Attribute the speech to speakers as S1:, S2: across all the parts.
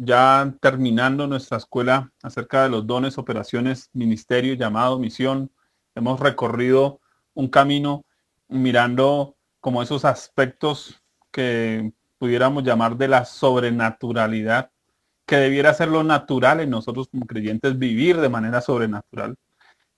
S1: ya terminando nuestra escuela acerca de los dones, operaciones, ministerio, llamado, misión. Hemos recorrido un camino mirando como esos aspectos que pudiéramos llamar de la sobrenaturalidad, que debiera ser lo natural en nosotros como creyentes, vivir de manera sobrenatural,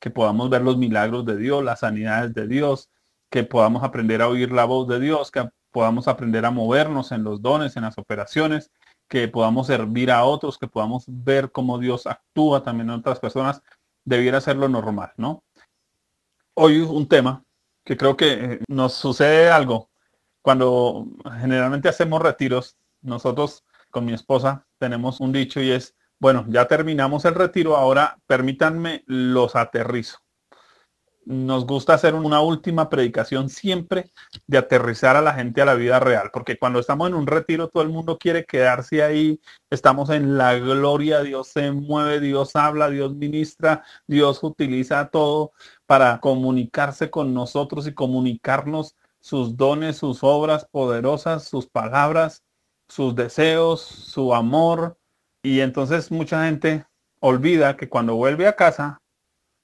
S1: que podamos ver los milagros de Dios, las sanidades de Dios, que podamos aprender a oír la voz de Dios, que podamos aprender a movernos en los dones, en las operaciones, que podamos servir a otros, que podamos ver cómo Dios actúa también en otras personas, debiera ser lo normal, ¿no? Hoy un tema que creo que eh, nos sucede algo. Cuando generalmente hacemos retiros, nosotros con mi esposa tenemos un dicho y es, bueno, ya terminamos el retiro, ahora permítanme los aterrizo nos gusta hacer una última predicación siempre de aterrizar a la gente a la vida real, porque cuando estamos en un retiro todo el mundo quiere quedarse ahí, estamos en la gloria, Dios se mueve, Dios habla, Dios ministra, Dios utiliza todo para comunicarse con nosotros y comunicarnos sus dones, sus obras poderosas, sus palabras, sus deseos, su amor. Y entonces mucha gente olvida que cuando vuelve a casa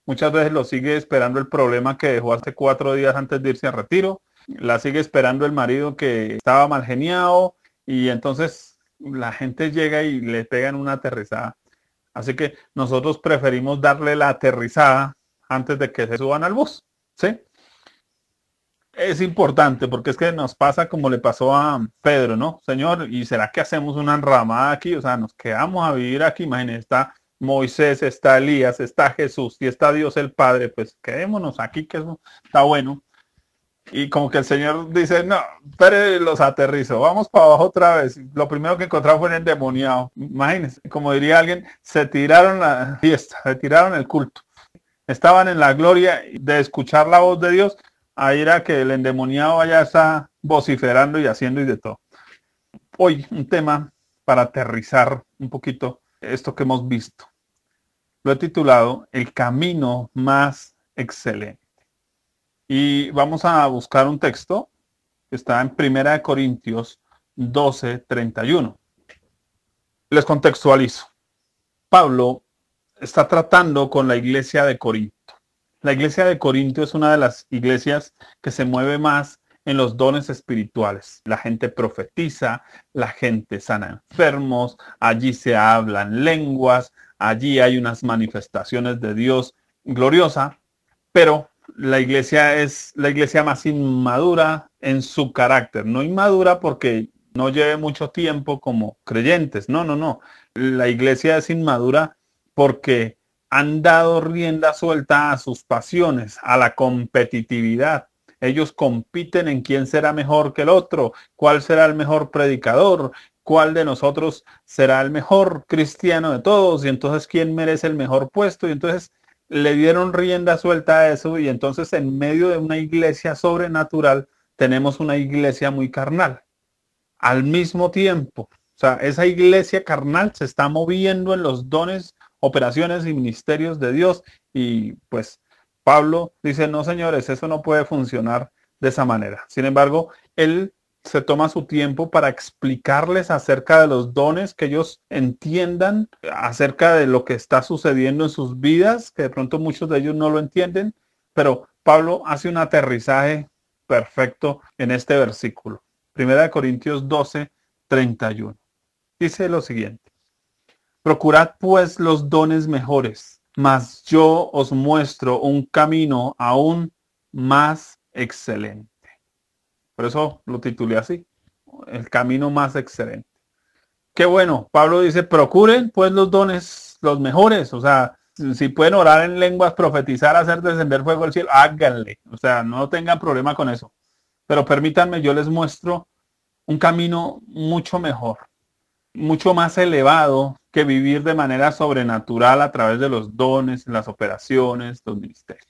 S1: Muchas veces lo sigue esperando el problema que dejó hace cuatro días antes de irse a retiro. La sigue esperando el marido que estaba mal geniado y entonces la gente llega y le pegan una aterrizada. Así que nosotros preferimos darle la aterrizada antes de que se suban al bus. ¿sí? Es importante porque es que nos pasa como le pasó a Pedro, ¿no? Señor, ¿y será que hacemos una enramada aquí? O sea, nos quedamos a vivir aquí, imagínense, está Moisés, está Elías, está Jesús y está Dios el Padre, pues quedémonos aquí, que eso está bueno. Y como que el Señor dice, no, pero los aterrizo, vamos para abajo otra vez. Lo primero que encontramos fue el endemoniado. Imagínense, como diría alguien, se tiraron la fiesta, se tiraron el culto. Estaban en la gloria de escuchar la voz de Dios, ahí era que el endemoniado allá está vociferando y haciendo y de todo. Hoy un tema para aterrizar un poquito esto que hemos visto lo he titulado El camino más excelente. Y vamos a buscar un texto que está en Primera de Corintios 12, 31. Les contextualizo. Pablo está tratando con la iglesia de Corinto. La iglesia de Corinto es una de las iglesias que se mueve más en los dones espirituales. La gente profetiza, la gente sana enfermos, allí se hablan lenguas, allí hay unas manifestaciones de Dios gloriosa, pero la iglesia es la iglesia más inmadura en su carácter, no inmadura porque no lleve mucho tiempo como creyentes, no, no, no, la iglesia es inmadura porque han dado rienda suelta a sus pasiones, a la competitividad. Ellos compiten en quién será mejor que el otro, cuál será el mejor predicador, cuál de nosotros será el mejor cristiano de todos y entonces quién merece el mejor puesto y entonces le dieron rienda suelta a eso y entonces en medio de una iglesia sobrenatural tenemos una iglesia muy carnal. Al mismo tiempo, o sea, esa iglesia carnal se está moviendo en los dones, operaciones y ministerios de Dios y pues Pablo dice, no señores, eso no puede funcionar de esa manera. Sin embargo, él se toma su tiempo para explicarles acerca de los dones, que ellos entiendan acerca de lo que está sucediendo en sus vidas, que de pronto muchos de ellos no lo entienden, pero Pablo hace un aterrizaje perfecto en este versículo. Primera de Corintios 12, 31. Dice lo siguiente. Procurad pues los dones mejores, mas yo os muestro un camino aún más excelente. Por eso lo titulé así, el camino más excelente. Qué bueno, Pablo dice, procuren pues los dones, los mejores, o sea, si pueden orar en lenguas, profetizar, hacer descender fuego al cielo, háganle, o sea, no tengan problema con eso. Pero permítanme, yo les muestro un camino mucho mejor, mucho más elevado que vivir de manera sobrenatural a través de los dones, las operaciones, los ministerios.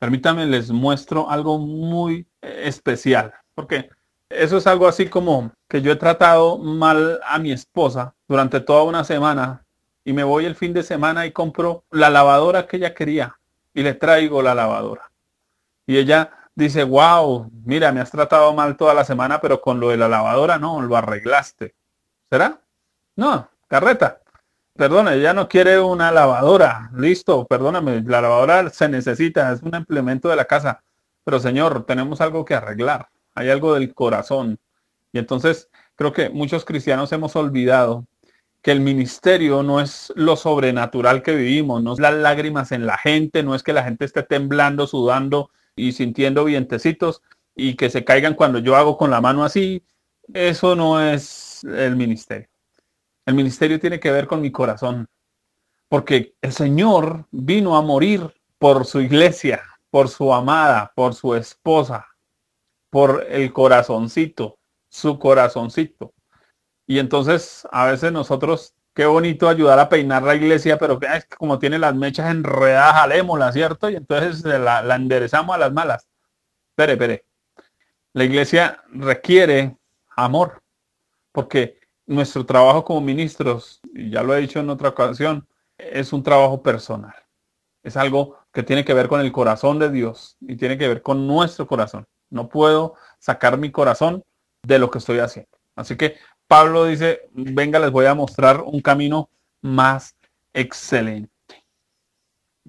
S1: Permítanme, les muestro algo muy eh, especial porque eso es algo así como que yo he tratado mal a mi esposa durante toda una semana y me voy el fin de semana y compro la lavadora que ella quería y le traigo la lavadora. Y ella dice, wow, mira, me has tratado mal toda la semana, pero con lo de la lavadora no, lo arreglaste. ¿Será? No, carreta. Perdona, ella no quiere una lavadora. Listo, perdóname, la lavadora se necesita, es un implemento de la casa. Pero señor, tenemos algo que arreglar hay algo del corazón. Y entonces creo que muchos cristianos hemos olvidado que el ministerio no es lo sobrenatural que vivimos, no es las lágrimas en la gente, no es que la gente esté temblando, sudando y sintiendo vientecitos y que se caigan cuando yo hago con la mano así. Eso no es el ministerio. El ministerio tiene que ver con mi corazón, porque el Señor vino a morir por su iglesia, por su amada, por su esposa por el corazoncito, su corazoncito. Y entonces a veces nosotros, qué bonito ayudar a peinar la iglesia, pero es que como tiene las mechas enredadas, jalémosla, ¿cierto? Y entonces la, enderezamos a las malas. Espere, espere. La iglesia requiere amor, porque nuestro trabajo como ministros, y ya lo he dicho en otra ocasión, es un trabajo personal. Es algo que tiene que ver con el corazón de Dios y tiene que ver con nuestro corazón. No puedo sacar mi corazón de lo que estoy haciendo. Así que Pablo dice, venga, les voy a mostrar un camino más excelente.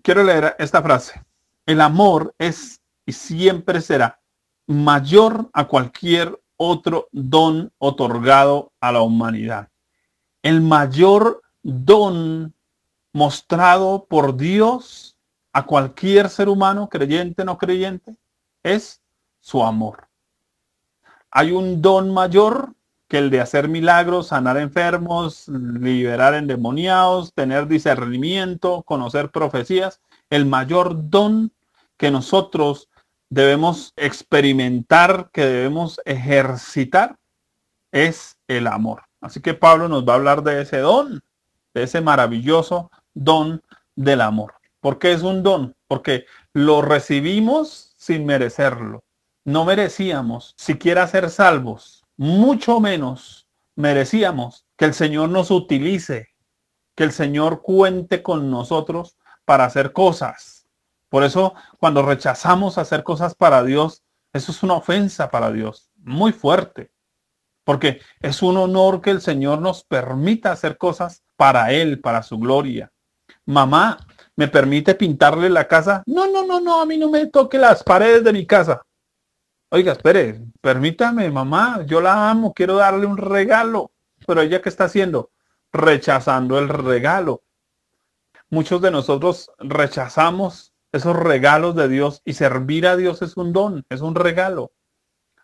S1: Quiero leer esta frase. El amor es y siempre será mayor a cualquier otro don otorgado a la humanidad. El mayor don mostrado por Dios a cualquier ser humano, creyente, o no creyente, es su amor. Hay un don mayor que el de hacer milagros, sanar enfermos, liberar endemoniados, tener discernimiento, conocer profecías. El mayor don que nosotros debemos experimentar, que debemos ejercitar, es el amor. Así que Pablo nos va a hablar de ese don, de ese maravilloso don del amor. ¿Por qué es un don? Porque lo recibimos sin merecerlo no merecíamos siquiera ser salvos, mucho menos merecíamos que el Señor nos utilice, que el Señor cuente con nosotros para hacer cosas. Por eso cuando rechazamos hacer cosas para Dios, eso es una ofensa para Dios, muy fuerte, porque es un honor que el Señor nos permita hacer cosas para Él, para su gloria. Mamá, ¿me permite pintarle la casa? No, no, no, no, a mí no me toque las paredes de mi casa. Oiga, espere, permítame, mamá, yo la amo, quiero darle un regalo. Pero ella qué está haciendo? Rechazando el regalo. Muchos de nosotros rechazamos esos regalos de Dios y servir a Dios es un don, es un regalo.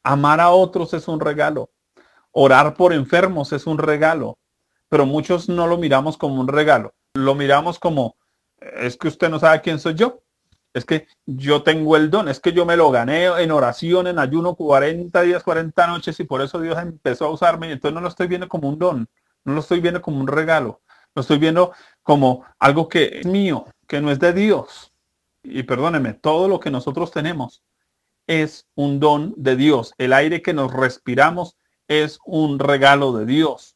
S1: Amar a otros es un regalo. Orar por enfermos es un regalo. Pero muchos no lo miramos como un regalo. Lo miramos como, es que usted no sabe quién soy yo es que yo tengo el don, es que yo me lo gané en oración, en ayuno 40 días, 40 noches y por eso Dios empezó a usarme entonces no lo estoy viendo como un don, no lo estoy viendo como un regalo, lo estoy viendo como algo que es mío, que no es de Dios. Y perdóneme, todo lo que nosotros tenemos es un don de Dios. El aire que nos respiramos es un regalo de Dios.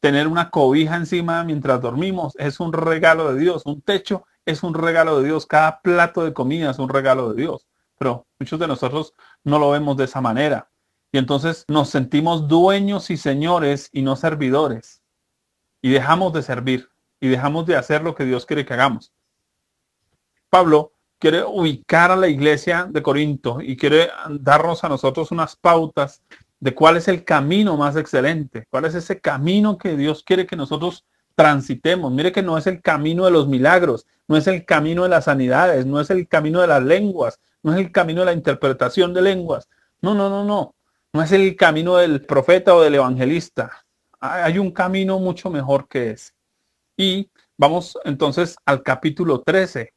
S1: Tener una cobija encima mientras dormimos es un regalo de Dios. Un techo es un regalo de Dios, cada plato de comida es un regalo de Dios, pero muchos de nosotros no lo vemos de esa manera. Y entonces nos sentimos dueños y señores y no servidores. Y dejamos de servir y dejamos de hacer lo que Dios quiere que hagamos. Pablo quiere ubicar a la iglesia de Corinto y quiere darnos a nosotros unas pautas de cuál es el camino más excelente, cuál es ese camino que Dios quiere que nosotros transitemos. Mire que no es el camino de los milagros, no es el camino de las sanidades, no es el camino de las lenguas, no es el camino de la interpretación de lenguas. No, no, no, no. No es el camino del profeta o del evangelista. Hay un camino mucho mejor que ese. Y vamos entonces al capítulo 13.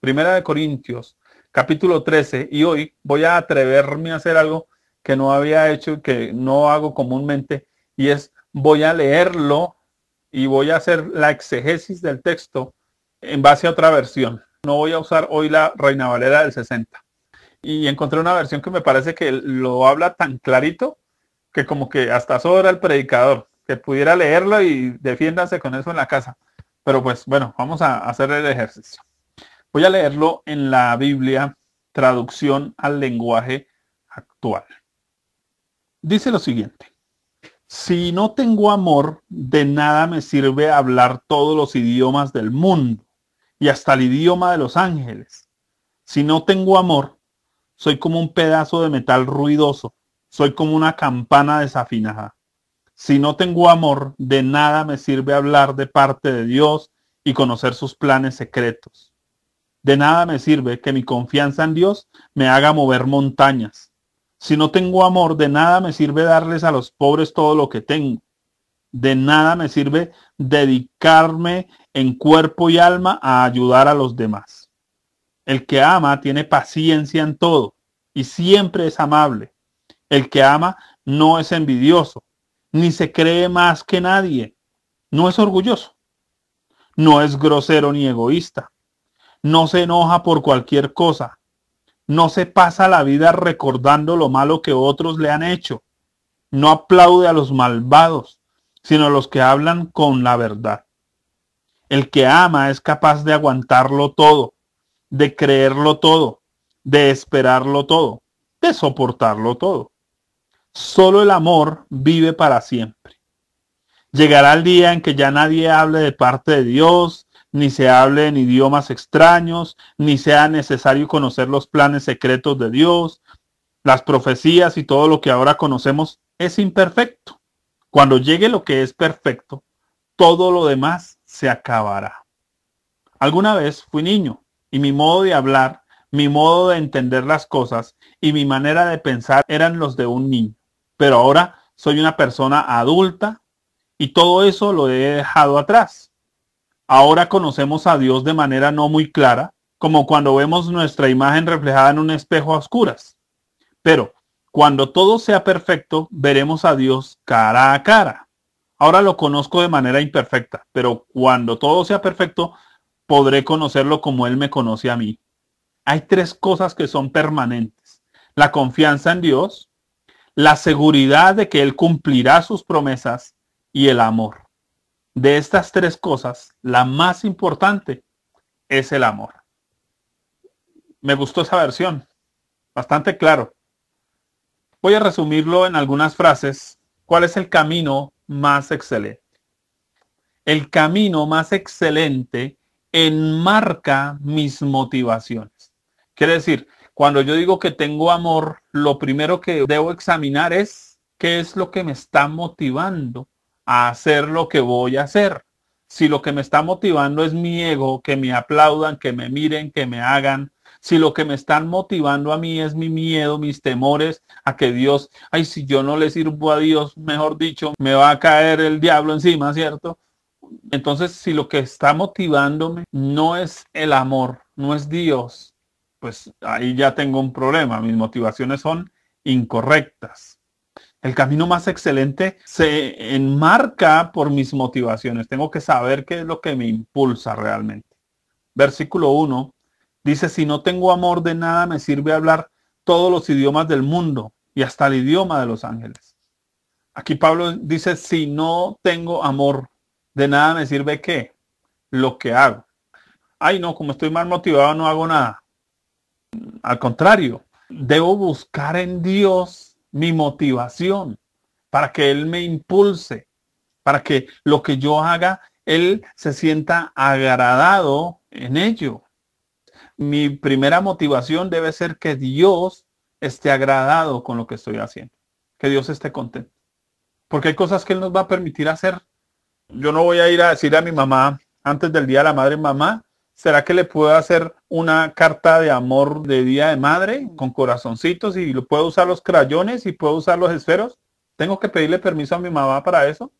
S1: Primera de Corintios, capítulo 13. Y hoy voy a atreverme a hacer algo que no había hecho y que no hago comúnmente. Y es, voy a leerlo y voy a hacer la exegesis del texto en base a otra versión. No voy a usar hoy la Reina Valera del 60. Y encontré una versión que me parece que lo habla tan clarito que como que hasta sobra el predicador, que pudiera leerlo y defiéndase con eso en la casa. Pero pues bueno, vamos a hacer el ejercicio. Voy a leerlo en la Biblia, traducción al lenguaje actual. Dice lo siguiente si no tengo amor, de nada me sirve hablar todos los idiomas del mundo y hasta el idioma de los ángeles. Si no tengo amor, soy como un pedazo de metal ruidoso, soy como una campana desafinada. Si no tengo amor, de nada me sirve hablar de parte de Dios y conocer sus planes secretos. De nada me sirve que mi confianza en Dios me haga mover montañas, si no tengo amor, de nada me sirve darles a los pobres todo lo que tengo. De nada me sirve dedicarme en cuerpo y alma a ayudar a los demás. El que ama tiene paciencia en todo y siempre es amable. El que ama no es envidioso, ni se cree más que nadie. No es orgulloso. No es grosero ni egoísta. No se enoja por cualquier cosa no se pasa la vida recordando lo malo que otros le han hecho. No aplaude a los malvados, sino a los que hablan con la verdad. El que ama es capaz de aguantarlo todo, de creerlo todo, de esperarlo todo, de soportarlo todo. Solo el amor vive para siempre. Llegará el día en que ya nadie hable de parte de Dios, ni se hable en idiomas extraños, ni sea necesario conocer los planes secretos de Dios, las profecías y todo lo que ahora conocemos es imperfecto. Cuando llegue lo que es perfecto, todo lo demás se acabará. Alguna vez fui niño y mi modo de hablar, mi modo de entender las cosas y mi manera de pensar eran los de un niño. Pero ahora soy una persona adulta y todo eso lo he dejado atrás ahora conocemos a Dios de manera no muy clara, como cuando vemos nuestra imagen reflejada en un espejo a oscuras. Pero cuando todo sea perfecto, veremos a Dios cara a cara. Ahora lo conozco de manera imperfecta, pero cuando todo sea perfecto, podré conocerlo como Él me conoce a mí. Hay tres cosas que son permanentes. La confianza en Dios, la seguridad de que Él cumplirá sus promesas y el amor. De estas tres cosas, la más importante es el amor. Me gustó esa versión, bastante claro. Voy a resumirlo en algunas frases. ¿Cuál es el camino más excelente? El camino más excelente enmarca mis motivaciones. Quiere decir, cuando yo digo que tengo amor, lo primero que debo examinar es qué es lo que me está motivando a hacer lo que voy a hacer. Si lo que me está motivando es mi ego, que me aplaudan, que me miren, que me hagan, si lo que me están motivando a mí es mi miedo, mis temores a que Dios, ay, si yo no le sirvo a Dios, mejor dicho, me va a caer el diablo encima, ¿cierto? Entonces, si lo que está motivándome no es el amor, no es Dios, pues ahí ya tengo un problema. Mis motivaciones son incorrectas el camino más excelente se enmarca por mis motivaciones. Tengo que saber qué es lo que me impulsa realmente. Versículo 1 dice, si no tengo amor de nada, me sirve hablar todos los idiomas del mundo y hasta el idioma de los ángeles. Aquí Pablo dice, si no tengo amor, de nada me sirve qué? Lo que hago. Ay, no, como estoy mal motivado, no hago nada. Al contrario, debo buscar en Dios mi motivación, para que Él me impulse, para que lo que yo haga, Él se sienta agradado en ello. Mi primera motivación debe ser que Dios esté agradado con lo que estoy haciendo, que Dios esté contento. Porque hay cosas que Él nos va a permitir hacer. Yo no voy a ir a decir a mi mamá antes del Día a la Madre, mamá, ¿Será que le puedo hacer una carta de amor de día de madre con corazoncitos y puedo usar los crayones y puedo usar los esferos? ¿Tengo que pedirle permiso a mi mamá para eso?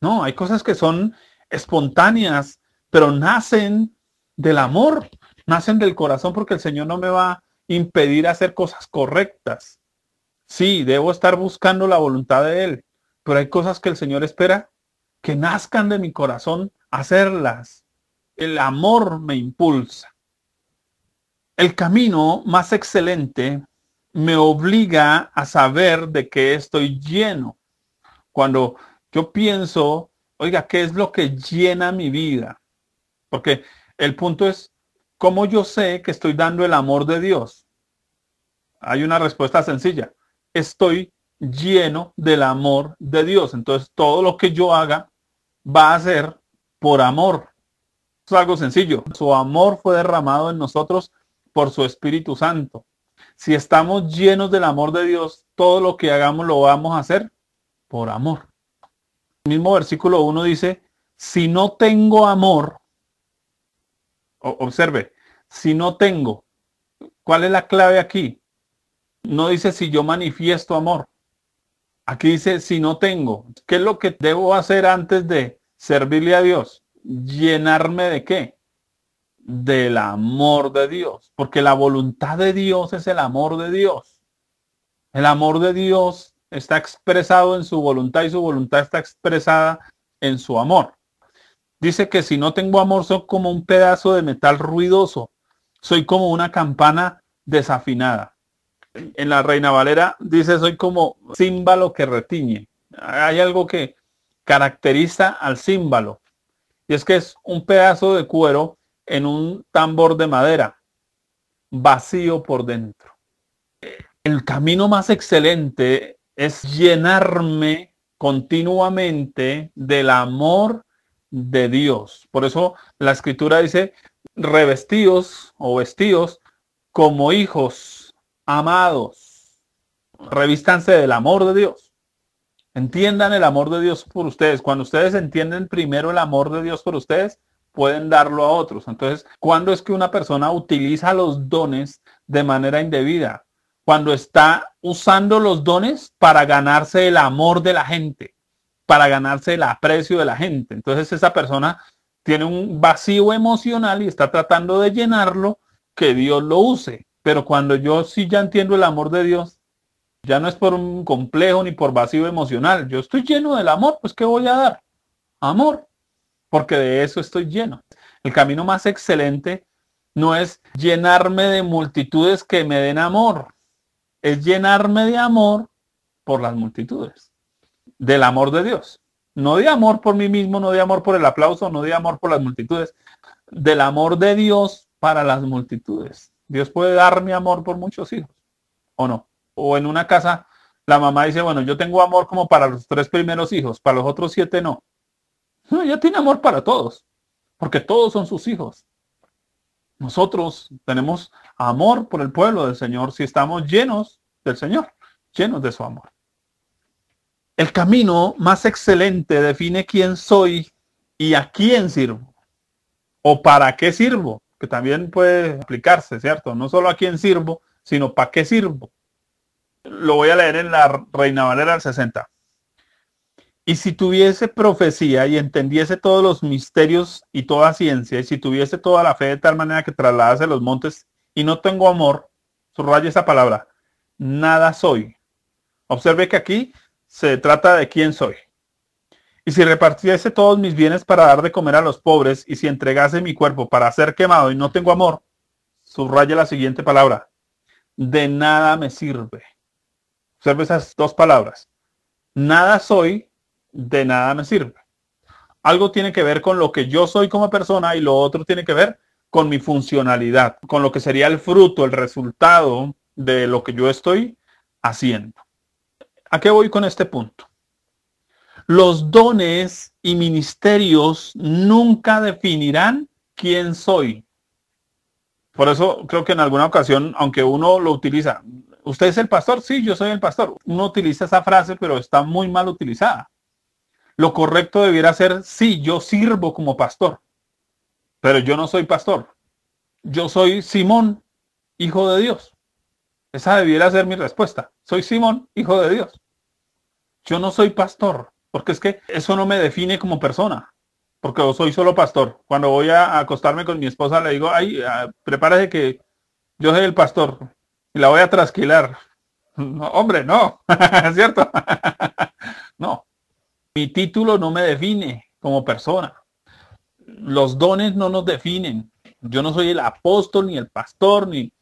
S1: No, hay cosas que son espontáneas, pero nacen del amor, nacen del corazón porque el Señor no me va a impedir hacer cosas correctas. Sí, debo estar buscando la voluntad de Él, pero hay cosas que el Señor espera que nazcan de mi corazón hacerlas. El amor me impulsa. El camino más excelente me obliga a saber de qué estoy lleno. Cuando yo pienso, oiga, ¿qué es lo que llena mi vida? Porque el punto es, ¿cómo yo sé que estoy dando el amor de Dios? Hay una respuesta sencilla. Estoy lleno del amor de Dios. Entonces todo lo que yo haga va a ser por amor es algo sencillo. Su amor fue derramado en nosotros por su Espíritu Santo. Si estamos llenos del amor de Dios, todo lo que hagamos lo vamos a hacer por amor. El mismo versículo 1 dice, si no tengo amor, observe, si no tengo, ¿cuál es la clave aquí? No dice si yo manifiesto amor. Aquí dice si no tengo. ¿Qué es lo que debo hacer antes de servirle a Dios? llenarme de qué? Del amor de Dios. Porque la voluntad de Dios es el amor de Dios. El amor de Dios está expresado en su voluntad y su voluntad está expresada en su amor. Dice que si no tengo amor soy como un pedazo de metal ruidoso. Soy como una campana desafinada. En la Reina Valera dice soy como címbalo que retiñe. Hay algo que caracteriza al címbalo y es que es un pedazo de cuero en un tambor de madera, vacío por dentro. El camino más excelente es llenarme continuamente del amor de Dios. Por eso la escritura dice, revestidos o vestidos como hijos amados. Revístanse del amor de Dios. Entiendan el amor de Dios por ustedes. Cuando ustedes entienden primero el amor de Dios por ustedes, pueden darlo a otros. Entonces, ¿cuándo es que una persona utiliza los dones de manera indebida? Cuando está usando los dones para ganarse el amor de la gente, para ganarse el aprecio de la gente. Entonces, esa persona tiene un vacío emocional y está tratando de llenarlo, que Dios lo use. Pero cuando yo sí ya entiendo el amor de Dios, ya no es por un complejo ni por vacío emocional. Yo estoy lleno del amor, pues ¿qué voy a dar? Amor, porque de eso estoy lleno. El camino más excelente no es llenarme de multitudes que me den amor, es llenarme de amor por las multitudes, del amor de Dios. No de amor por mí mismo, no de amor por el aplauso, no de amor por las multitudes, del amor de Dios para las multitudes. Dios puede darme amor por muchos hijos, ¿o no? o en una casa, la mamá dice, bueno, yo tengo amor como para los tres primeros hijos, para los otros siete no. No, ella tiene amor para todos, porque todos son sus hijos. Nosotros tenemos amor por el pueblo del Señor si estamos llenos del Señor, llenos de su amor. El camino más excelente define quién soy y a quién sirvo o para qué sirvo, que también puede aplicarse, ¿cierto? No solo a quién sirvo, sino para qué sirvo lo voy a leer en la Reina Valera del 60. Y si tuviese profecía y entendiese todos los misterios y toda ciencia, y si tuviese toda la fe de tal manera que trasladase los montes, y no tengo amor, subraya esa palabra, nada soy. Observe que aquí se trata de quién soy. Y si repartiese todos mis bienes para dar de comer a los pobres, y si entregase mi cuerpo para ser quemado y no tengo amor, subraya la siguiente palabra, de nada me sirve. Observe esas dos palabras. Nada soy, de nada me sirve. Algo tiene que ver con lo que yo soy como persona y lo otro tiene que ver con mi funcionalidad, con lo que sería el fruto, el resultado de lo que yo estoy haciendo. ¿A qué voy con este punto? Los dones y ministerios nunca definirán quién soy. Por eso creo que en alguna ocasión, aunque uno lo utiliza, ¿Usted es el pastor? Sí, yo soy el pastor. Uno utiliza esa frase, pero está muy mal utilizada. Lo correcto debiera ser, sí, yo sirvo como pastor, pero yo no soy pastor. Yo soy Simón, hijo de Dios. Esa debiera ser mi respuesta. Soy Simón, hijo de Dios. Yo no soy pastor, porque es que eso no me define como persona, porque soy solo pastor. Cuando voy a acostarme con mi esposa le digo, ay, ah, prepárate que yo soy el pastor y la voy a trasquilar. hombre, no, ¿Es ¿cierto? no, mi título no me define como persona. Los dones no nos definen. Yo no soy el apóstol ni el pastor, ni...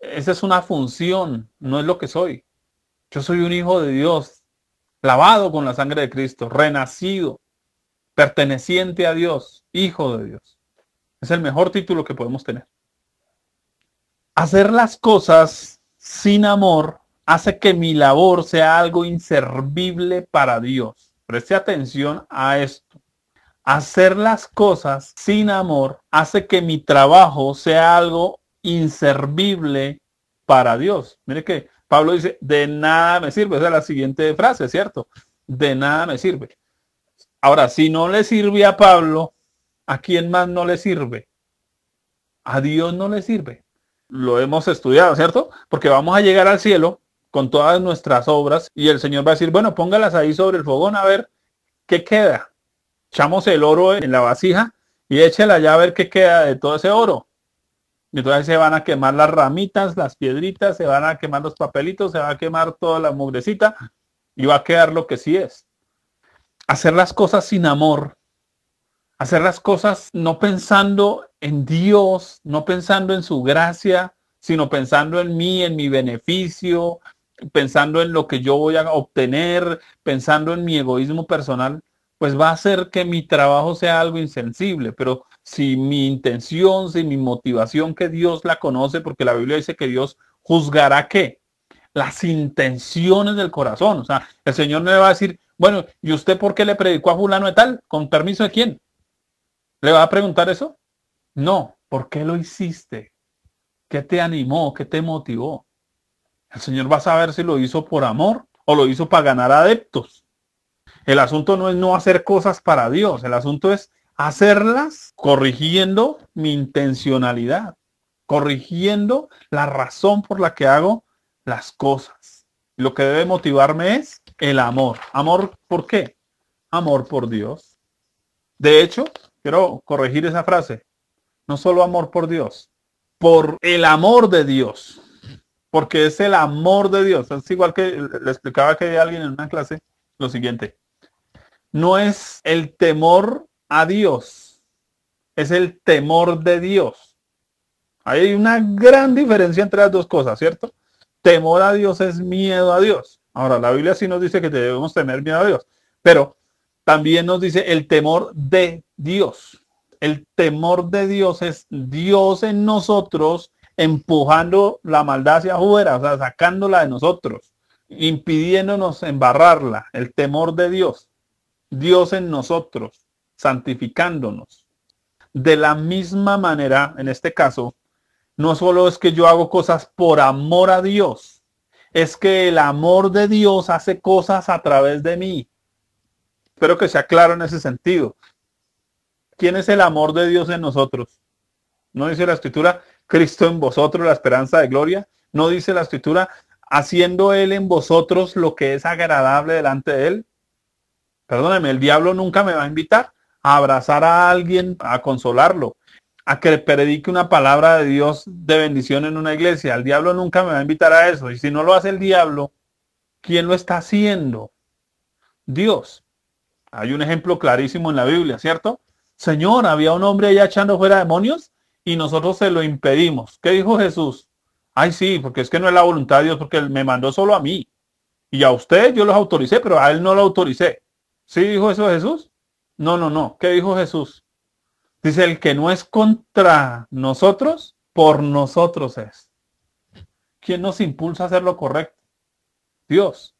S1: Esa es una función, no es lo que soy. Yo soy un hijo de Dios, lavado con la sangre de Cristo, renacido, perteneciente a Dios, hijo de Dios. Es el mejor título que podemos tener hacer las cosas sin amor hace que mi labor sea algo inservible para Dios. Preste atención a esto. Hacer las cosas sin amor hace que mi trabajo sea algo inservible para Dios. Mire que Pablo dice, de nada me sirve. Esa es la siguiente frase, ¿cierto? De nada me sirve. Ahora, si no le sirve a Pablo, ¿a quién más no le sirve? A Dios no le sirve lo hemos estudiado, ¿cierto? Porque vamos a llegar al cielo con todas nuestras obras y el Señor va a decir, bueno, póngalas ahí sobre el fogón a ver qué queda. Echamos el oro en la vasija y échela ya a ver qué queda de todo ese oro. Y entonces se van a quemar las ramitas, las piedritas, se van a quemar los papelitos, se va a quemar toda la mugrecita y va a quedar lo que sí es. Hacer las cosas sin amor hacer las cosas no pensando en Dios, no pensando en su gracia, sino pensando en mí, en mi beneficio, pensando en lo que yo voy a obtener, pensando en mi egoísmo personal, pues va a hacer que mi trabajo sea algo insensible. Pero si mi intención, si mi motivación, que Dios la conoce, porque la Biblia dice que Dios juzgará qué? Las intenciones del corazón. O sea, el Señor no le va a decir, bueno, ¿y usted por qué le predicó a fulano de tal? ¿Con permiso de quién? ¿Le va a preguntar eso? No. ¿Por qué lo hiciste? ¿Qué te animó? ¿Qué te motivó? El Señor va a saber si lo hizo por amor o lo hizo para ganar adeptos. El asunto no es no hacer cosas para Dios, el asunto es hacerlas corrigiendo mi intencionalidad, corrigiendo la razón por la que hago las cosas. lo que debe motivarme es el amor. ¿Amor por qué? Amor por Dios. De hecho, Quiero corregir esa frase. No solo amor por Dios, por el amor de Dios. Porque es el amor de Dios. Es igual que le explicaba que alguien en una clase lo siguiente. No es el temor a Dios, es el temor de Dios. Hay una gran diferencia entre las dos cosas, ¿cierto? Temor a Dios es miedo a Dios. Ahora, la Biblia sí nos dice que debemos tener miedo a Dios, pero también nos dice el temor de Dios. El temor de Dios es Dios en nosotros empujando la maldad hacia afuera, o sea, sacándola de nosotros, impidiéndonos embarrarla. El temor de Dios. Dios en nosotros, santificándonos. De la misma manera, en este caso, no solo es que yo hago cosas por amor a Dios, es que el amor de Dios hace cosas a través de mí. Espero que sea claro en ese sentido. ¿Quién es el amor de Dios en nosotros? ¿No dice la escritura, Cristo en vosotros, la esperanza de gloria? ¿No dice la escritura, haciendo Él en vosotros lo que es agradable delante de Él? Perdóneme, el diablo nunca me va a invitar a abrazar a alguien, a consolarlo, a que predique una palabra de Dios de bendición en una iglesia. El diablo nunca me va a invitar a eso. Y si no lo hace el diablo, ¿quién lo está haciendo? Dios. Hay un ejemplo clarísimo en la Biblia, ¿cierto? Señor, había un hombre allá echando fuera demonios y nosotros se lo impedimos. ¿Qué dijo Jesús? Ay, sí, porque es que no es la voluntad de Dios, porque él me mandó solo a mí. Y a usted yo los autoricé, pero a él no lo autoricé. ¿Sí dijo eso Jesús? No, no, no. ¿Qué dijo Jesús? Dice, el que no es contra nosotros, por nosotros es. ¿Quién nos impulsa a hacer lo correcto? Dios.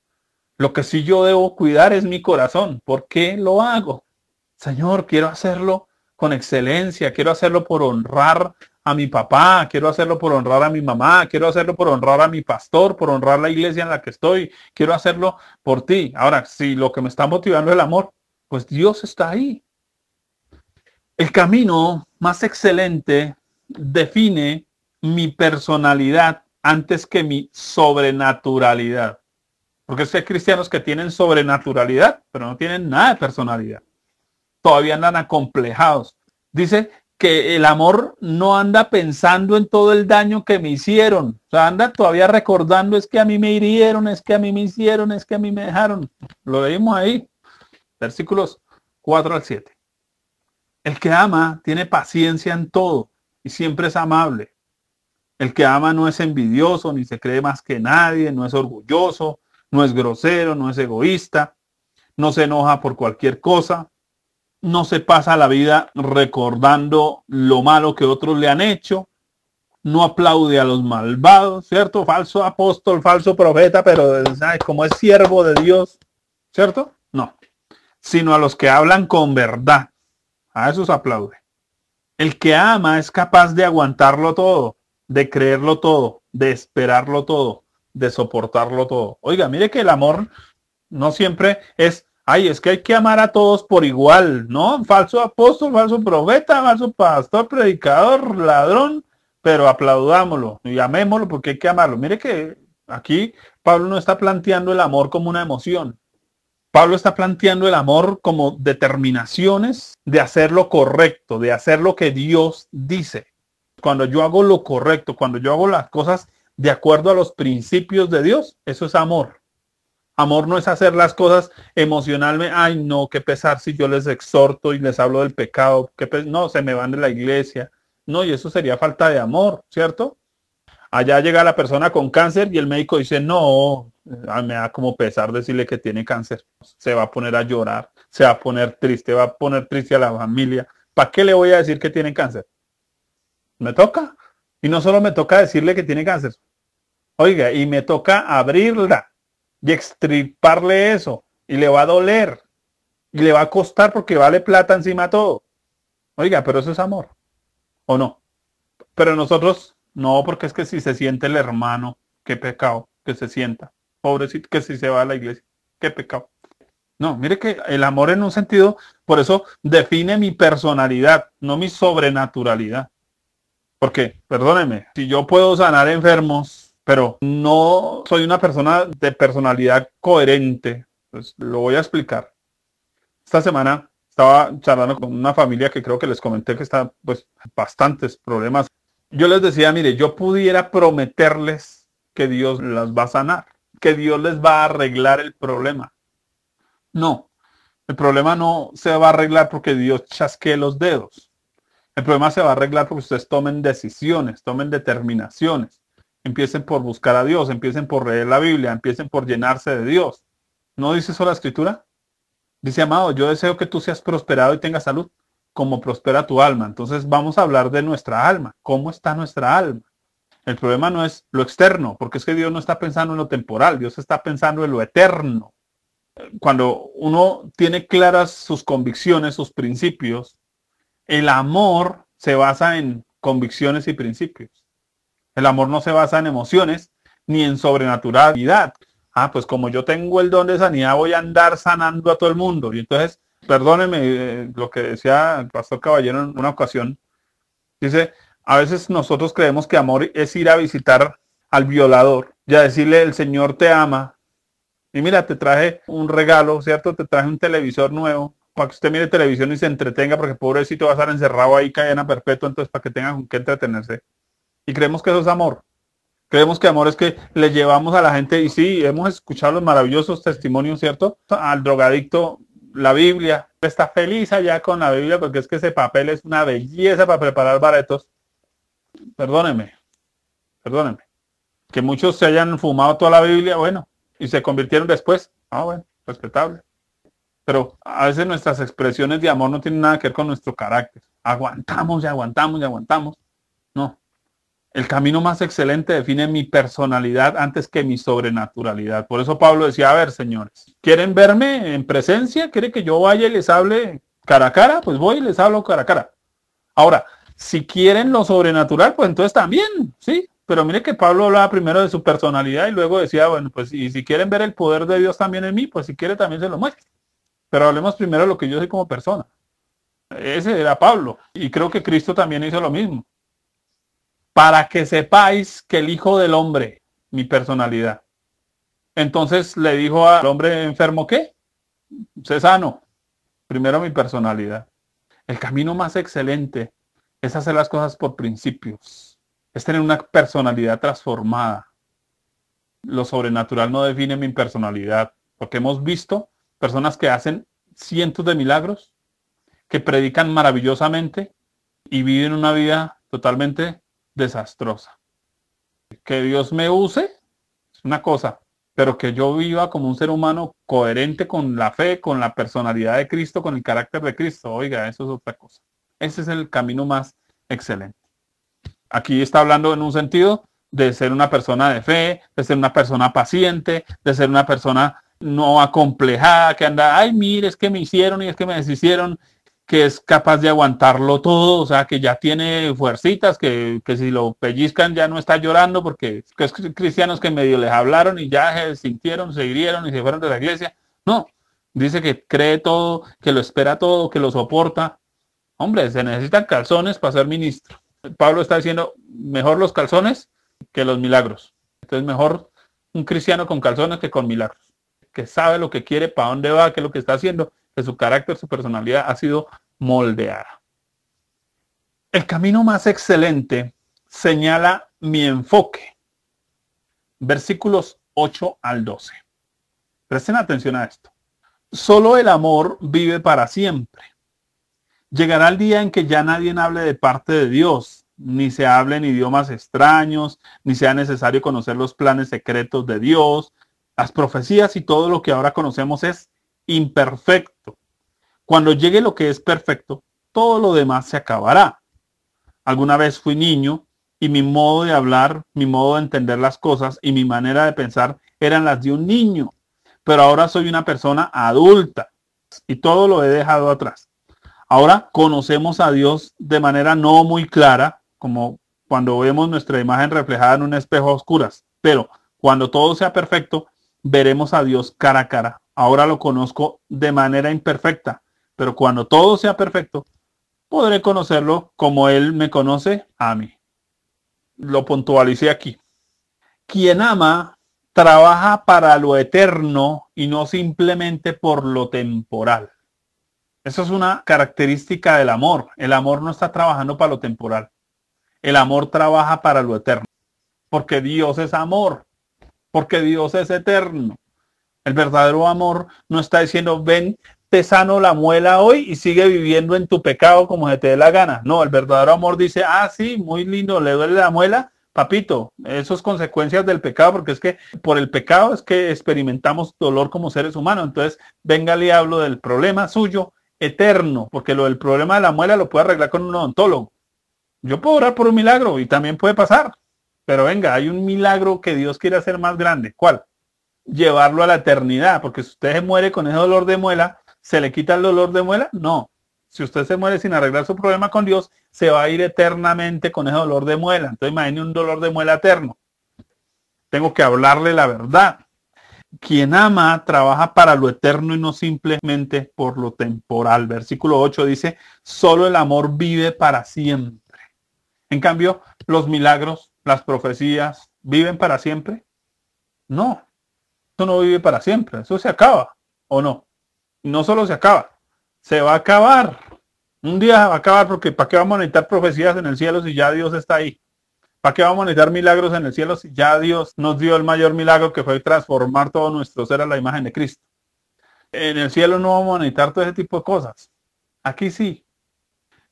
S1: Lo que sí yo debo cuidar es mi corazón. ¿Por qué lo hago? Señor, quiero hacerlo con excelencia, quiero hacerlo por honrar a mi papá, quiero hacerlo por honrar a mi mamá, quiero hacerlo por honrar a mi pastor, por honrar la iglesia en la que estoy, quiero hacerlo por ti. Ahora, si lo que me está motivando es el amor, pues Dios está ahí. El camino más excelente define mi personalidad antes que mi sobrenaturalidad. Porque es hay cristianos que tienen sobrenaturalidad, pero no tienen nada de personalidad. Todavía andan acomplejados. Dice que el amor no anda pensando en todo el daño que me hicieron. O sea, anda todavía recordando, es que a mí me hirieron, es que a mí me hicieron, es que a mí me dejaron. Lo leímos ahí. Versículos 4 al 7. El que ama tiene paciencia en todo y siempre es amable. El que ama no es envidioso, ni se cree más que nadie, no es orgulloso, no es grosero, no es egoísta, no se enoja por cualquier cosa, no se pasa la vida recordando lo malo que otros le han hecho, no aplaude a los malvados, ¿cierto? Falso apóstol, falso profeta, pero como es siervo de Dios, ¿cierto? No, sino a los que hablan con verdad, a esos aplaude. El que ama es capaz de aguantarlo todo, de creerlo todo, de esperarlo todo, de soportarlo todo. Oiga, mire que el amor no siempre es, ay, es que hay que amar a todos por igual, ¿no? Falso apóstol, falso profeta, falso pastor, predicador, ladrón, pero aplaudámoslo y amémoslo porque hay que amarlo. Mire que aquí Pablo no está planteando el amor como una emoción. Pablo está planteando el amor como determinaciones de hacer lo correcto, de hacer lo que Dios dice. Cuando yo hago lo correcto, cuando yo hago las cosas de acuerdo a los principios de Dios, eso es amor. Amor no es hacer las cosas emocionalmente, ay no, qué pesar si yo les exhorto y les hablo del pecado, qué no, se me van de la iglesia. No, y eso sería falta de amor, ¿cierto? Allá llega la persona con cáncer y el médico dice, no, eh, ah, me da como pesar decirle que tiene cáncer. Se va a poner a llorar, se va a poner triste, va a poner triste a la familia. ¿Para qué le voy a decir que tiene cáncer? Me toca. Y no solo me toca decirle que tiene cáncer, Oiga, y me toca abrirla y extirparle eso. Y le va a doler. Y le va a costar porque vale plata encima todo. Oiga, pero eso es amor. ¿O no? Pero nosotros, no, porque es que si se siente el hermano, qué pecado que se sienta. Pobrecito, que si se va a la iglesia, qué pecado. No, mire que el amor en un sentido, por eso define mi personalidad, no mi sobrenaturalidad. Porque, perdóneme, si yo puedo sanar enfermos, pero no soy una persona de personalidad coherente. Pues, lo voy a explicar. Esta semana estaba charlando con una familia que creo que les comenté que están, pues bastantes problemas. Yo les decía, mire, yo pudiera prometerles que Dios las va a sanar, que Dios les va a arreglar el problema. No, el problema no se va a arreglar porque Dios chasquee los dedos. El problema se va a arreglar porque ustedes tomen decisiones, tomen determinaciones empiecen por buscar a Dios, empiecen por leer la Biblia, empiecen por llenarse de Dios. ¿No dice eso la escritura? Dice, amado, yo deseo que tú seas prosperado y tengas salud, como prospera tu alma. Entonces vamos a hablar de nuestra alma. ¿Cómo está nuestra alma? El problema no es lo externo, porque es que Dios no está pensando en lo temporal, Dios está pensando en lo eterno. Cuando uno tiene claras sus convicciones, sus principios, el amor se basa en convicciones y principios. El amor no se basa en emociones ni en sobrenaturalidad. Ah, pues como yo tengo el don de sanidad, voy a andar sanando a todo el mundo. Y entonces, perdóneme eh, lo que decía el pastor Caballero en una ocasión. Dice, a veces nosotros creemos que amor es ir a visitar al violador y a decirle, el Señor te ama. Y mira, te traje un regalo, ¿cierto? Te traje un televisor nuevo para que usted mire televisión y se entretenga, porque pobrecito va a estar encerrado ahí cadena perpetua, entonces para que tenga con qué entretenerse. Y creemos que eso es amor. Creemos que amor es que le llevamos a la gente, y sí, hemos escuchado los maravillosos testimonios, ¿cierto? Al drogadicto, la Biblia, está feliz allá con la Biblia porque es que ese papel es una belleza para preparar baretos. Perdóneme, perdónenme. Que muchos se hayan fumado toda la Biblia, bueno, y se convirtieron después. Ah, bueno, respetable. Pero a veces nuestras expresiones de amor no tienen nada que ver con nuestro carácter. Aguantamos y aguantamos y aguantamos el camino más excelente define mi personalidad antes que mi sobrenaturalidad. Por eso Pablo decía, a ver, señores, ¿quieren verme en presencia? ¿Quieren que yo vaya y les hable cara a cara? Pues voy y les hablo cara a cara. Ahora, si quieren lo sobrenatural, pues entonces también, ¿sí? Pero mire que Pablo hablaba primero de su personalidad y luego decía, bueno, pues y si quieren ver el poder de Dios también en mí, pues si quiere también se lo muestre. Pero hablemos primero de lo que yo soy como persona. Ese era Pablo. Y creo que Cristo también hizo lo mismo para que sepáis que el Hijo del Hombre, mi personalidad. Entonces le dijo al hombre enfermo, ¿qué? Sé sano. Primero mi personalidad. El camino más excelente es hacer las cosas por principios. Es tener una personalidad transformada. Lo sobrenatural no define mi personalidad, porque hemos visto personas que hacen cientos de milagros, que predican maravillosamente y viven una vida totalmente desastrosa. Que Dios me use es una cosa, pero que yo viva como un ser humano coherente con la fe, con la personalidad de Cristo, con el carácter de Cristo. Oiga, eso es otra cosa. Ese es el camino más excelente. Aquí está hablando en un sentido de ser una persona de fe, de ser una persona paciente, de ser una persona no acomplejada, que anda, ay, mire, es que me hicieron y es que me deshicieron que es capaz de aguantarlo todo, o sea, que ya tiene fuercitas, que, si lo pellizcan ya no está llorando porque es cristianos que medio les hablaron y ya se sintieron, se hirieron y se fueron de la iglesia. No, dice que cree todo, que lo espera todo, que lo soporta. Hombre, se necesitan calzones para ser ministro. Pablo está diciendo, mejor los calzones que los milagros. Entonces, mejor un cristiano con calzones que con milagros, que sabe lo que quiere, para dónde va, qué es lo que está haciendo que su carácter, su personalidad ha sido moldeada. El camino más excelente señala mi enfoque. Versículos 8 al 12. Presten atención a esto. Solo el amor vive para siempre. Llegará el día en que ya nadie hable de parte de Dios, ni se hable en idiomas extraños, ni sea necesario conocer los planes secretos de Dios. Las profecías y todo lo que ahora conocemos es imperfecto. Cuando llegue lo que es perfecto, todo lo demás se acabará. Alguna vez fui niño y mi modo de hablar, mi modo de entender las cosas y mi manera de pensar eran las de un niño. Pero ahora soy una persona adulta y todo lo he dejado atrás. Ahora conocemos a Dios de manera no muy clara, como cuando vemos nuestra imagen reflejada en un espejo a oscuras. Pero cuando todo sea perfecto, veremos a Dios cara a cara Ahora lo conozco de manera imperfecta, pero cuando todo sea perfecto, podré conocerlo como Él me conoce a mí. Lo puntualicé aquí. Quien ama trabaja para lo eterno y no simplemente por lo temporal. Eso es una característica del amor. El amor no está trabajando para lo temporal. El amor trabaja para lo eterno. Porque Dios es amor. Porque Dios es eterno. El verdadero amor no está diciendo, ven, te sano la muela hoy y sigue viviendo en tu pecado como se te dé la gana. No, el verdadero amor dice, ah, sí, muy lindo, le duele la muela. Papito, eso es consecuencias del pecado, porque es que por el pecado es que experimentamos dolor como seres humanos. Entonces, venga, le hablo del problema suyo eterno, porque lo del problema de la muela lo puede arreglar con un odontólogo. Yo puedo orar por un milagro y también puede pasar, pero venga, hay un milagro que Dios quiere hacer más grande. ¿Cuál? llevarlo a la eternidad, porque si usted se muere con ese dolor de muela, ¿se le quita el dolor de muela? No. Si usted se muere sin arreglar su problema con Dios, se va a ir eternamente con ese dolor de muela. Entonces imagine un dolor de muela eterno. Tengo que hablarle la verdad. Quien ama trabaja para lo eterno y no simplemente por lo temporal. Versículo 8 dice, solo el amor vive para siempre. En cambio, los milagros, las profecías, ¿viven para siempre? No, no vive para siempre, eso se acaba, ¿o no? no solo se acaba, se va a acabar. Un día va a acabar porque ¿para qué vamos a necesitar profecías en el cielo si ya Dios está ahí? ¿Para qué vamos a necesitar milagros en el cielo si ya Dios nos dio el mayor milagro que fue transformar todo nuestro ser a la imagen de Cristo? En el cielo no vamos a necesitar todo ese tipo de cosas. Aquí sí.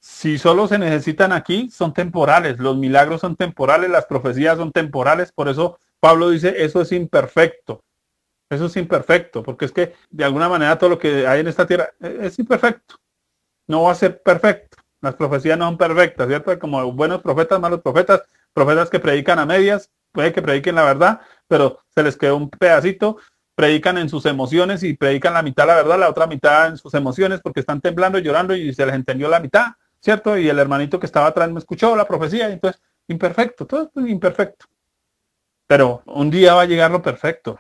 S1: Si solo se necesitan aquí, son temporales. Los milagros son temporales, las profecías son temporales. Por eso Pablo dice, eso es imperfecto. Eso es imperfecto, porque es que de alguna manera todo lo que hay en esta tierra eh, es imperfecto. No va a ser perfecto. Las profecías no son perfectas, ¿cierto? Como buenos profetas, malos profetas, profetas que predican a medias, puede que prediquen la verdad, pero se les quedó un pedacito, predican en sus emociones y predican la mitad la verdad, la otra mitad en sus emociones porque están temblando y llorando y se les entendió la mitad, ¿cierto? Y el hermanito que estaba atrás me escuchó la profecía, entonces imperfecto, todo es imperfecto. Pero un día va a llegar lo perfecto.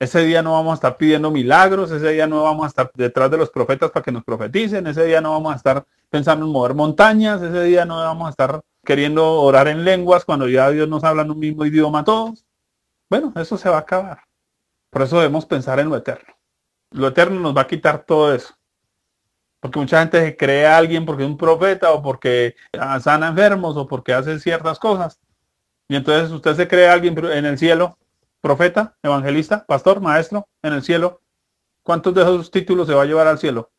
S1: Ese día no vamos a estar pidiendo milagros, ese día no vamos a estar detrás de los profetas para que nos profeticen, ese día no vamos a estar pensando en mover montañas, ese día no vamos a estar queriendo orar en lenguas cuando ya Dios nos habla en un mismo idioma a todos. Bueno, eso se va a acabar. Por eso debemos pensar en lo eterno. Lo eterno nos va a quitar todo eso. Porque mucha gente se cree a alguien porque es un profeta o porque sana enfermos o porque hace ciertas cosas. Y entonces usted se cree a alguien en el cielo profeta, evangelista, pastor, maestro, en el cielo, ¿cuántos de esos títulos se va a llevar al cielo?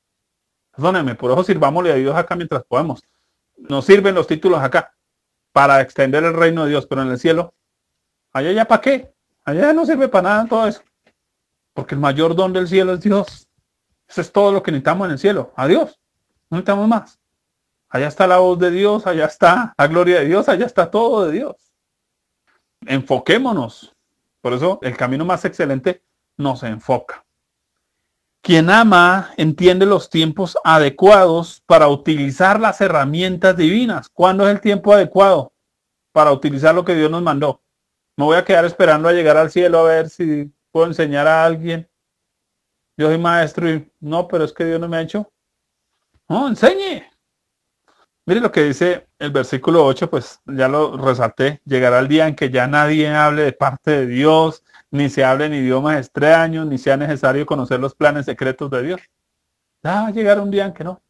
S1: Perdóneme. por eso sirvámosle a Dios acá mientras podemos. Nos sirven los títulos acá para extender el reino de Dios, pero en el cielo, allá ya para qué? Allá no sirve para nada todo eso. Porque el mayor don del cielo es Dios. Eso es todo lo que necesitamos en el cielo. Adiós. No necesitamos más. Allá está la voz de Dios, allá está la gloria de Dios, allá está todo de Dios. Enfoquémonos por eso el camino más excelente nos enfoca. Quien ama entiende los tiempos adecuados para utilizar las herramientas divinas. ¿Cuándo es el tiempo adecuado para utilizar lo que Dios nos mandó? No voy a quedar esperando a llegar al cielo a ver si puedo enseñar a alguien. Yo soy maestro y no, pero es que Dios no me ha hecho. No, enseñe. Mire lo que dice el versículo 8, pues ya lo resalté, llegará el día en que ya nadie hable de parte de Dios, ni se hable en idiomas extraños, ni sea necesario conocer los planes secretos de Dios. va a llegar un día en que no.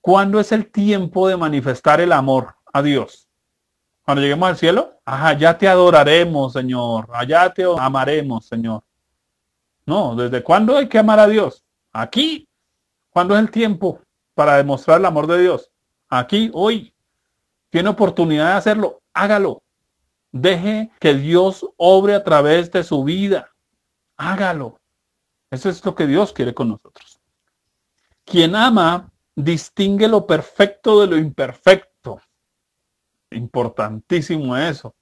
S1: ¿Cuándo es el tiempo de manifestar el amor a Dios? Cuando lleguemos al cielo, ajá, ya te adoraremos, Señor, allá te amaremos, Señor. No, ¿desde cuándo hay que amar a Dios? Aquí. ¿Cuándo es el tiempo para demostrar el amor de Dios? Aquí, hoy, tiene oportunidad de hacerlo, hágalo. Deje que Dios obre a través de su vida. Hágalo. Eso es lo que Dios quiere con nosotros. Quien ama distingue lo perfecto de lo imperfecto. Importantísimo eso.